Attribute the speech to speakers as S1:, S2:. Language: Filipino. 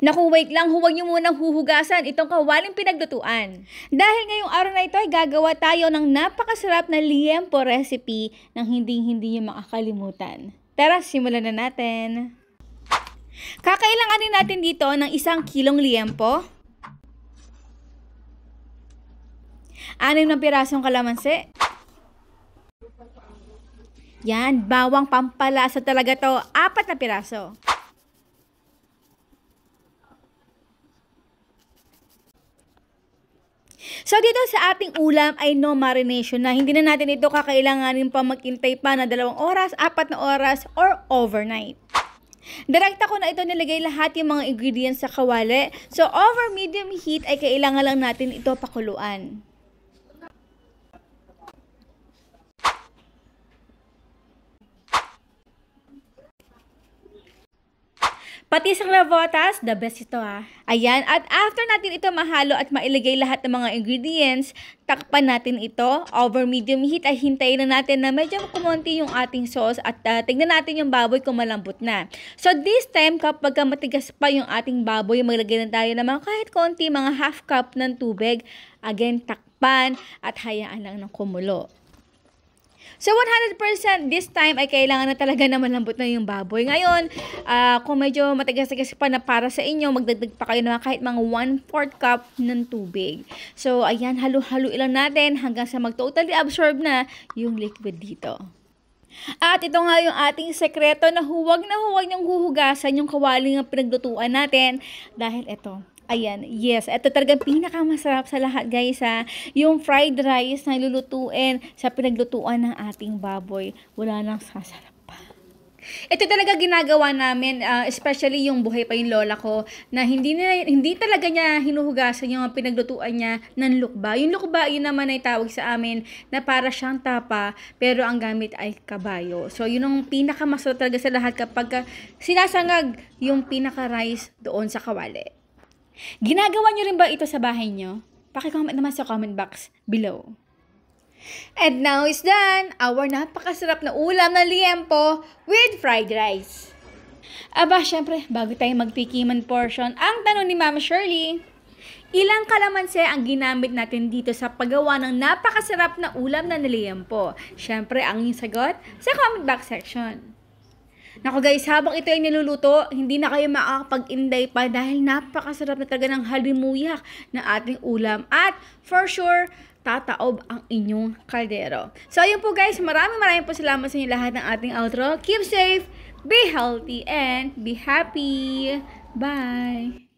S1: Naku, wait lang, huwag niyo munang huhugasan itong kawaling pinaglutuan. Dahil ngayong araw na ito ay gagawa tayo ng napakasarap na liempo recipe ng hindi-hindi niyo makakalimutan. Tara, simulan na natin. Kakailanganin natin dito ng isang kilong liempo, anim na pirasong kalamansi, yan, bawang pampalasa talaga to, apat na piraso. So dito sa ating ulam ay no marination na hindi na natin ito kakailanganin pa magkintay pa na dalawang oras, apat na oras, or overnight. Direkta ko na ito nilagay lahat yung mga ingredients sa kawali. So over medium heat ay kailangan lang natin ito pakuluan. Pati isang lavotas, the best ito ah. Ayan, at after natin ito mahalo at mailagay lahat ng mga ingredients, takpan natin ito over medium heat at hintayin na natin na medyo kumonti yung ating sauce at uh, tignan natin yung baboy kung malambot na. So this time, kapag matigas pa yung ating baboy, maglagay na tayo ng mga kahit konti, mga half cup ng tubig. Again, takpan at hayaan lang ng kumulo. So, 100% this time ay kailangan na talaga na malambot na yung baboy. Ngayon, uh, kung medyo matigas-tigas pa na para sa inyo, magdagdag pa kayo na kahit mga 1-4 cup ng tubig. So, ayan, halo-halo ilang natin hanggang sa mag-totally absorb na yung liquid dito. At ito nga yung ating sekreto na huwag na huwag niyong huhugasan yung kawali ng pinaglutuan natin dahil ito, Ayan, yes. Ito talagang pinakamasarap sa lahat guys ha. Yung fried rice na lulutuin sa pinaglutuan ng ating baboy. Wala nang sasarap. Ito talaga ginagawa namin, uh, especially yung buhay pa yung lola ko, na hindi, na, hindi talaga niya hinuhugasan yung pinaglutuan niya ng lukba. Yung lukba, yun naman ay tawag sa amin na para siyang tapa, pero ang gamit ay kabayo. So, yun ang pinakamasarap talaga sa lahat kapag sinasangag yung pinaka-rice doon sa kawali. Ginagawa nyo rin ba ito sa bahay nyo? Pakicomment naman sa comment box below. And now is done, our napakasarap na ulam na liempo with fried rice. Aba, syempre, bago tayo magtikiman portion, ang tanong ni Ma'am Shirley, Ilang kalamansi ang ginamit natin dito sa paggawa ng napakasarap na ulam na niliyam Syempre, ang yung sagot sa comment box section. Nako guys, habang ito ay niluluto, hindi na kayo makakapag-inday pa dahil napakasarap na talaga ng halimuyak ng ating ulam. At for sure, tataob ang inyong kaldero. So ayun po guys, maraming maraming po salamat sa inyo lahat ng ating outro. Keep safe, be healthy, and be happy. Bye!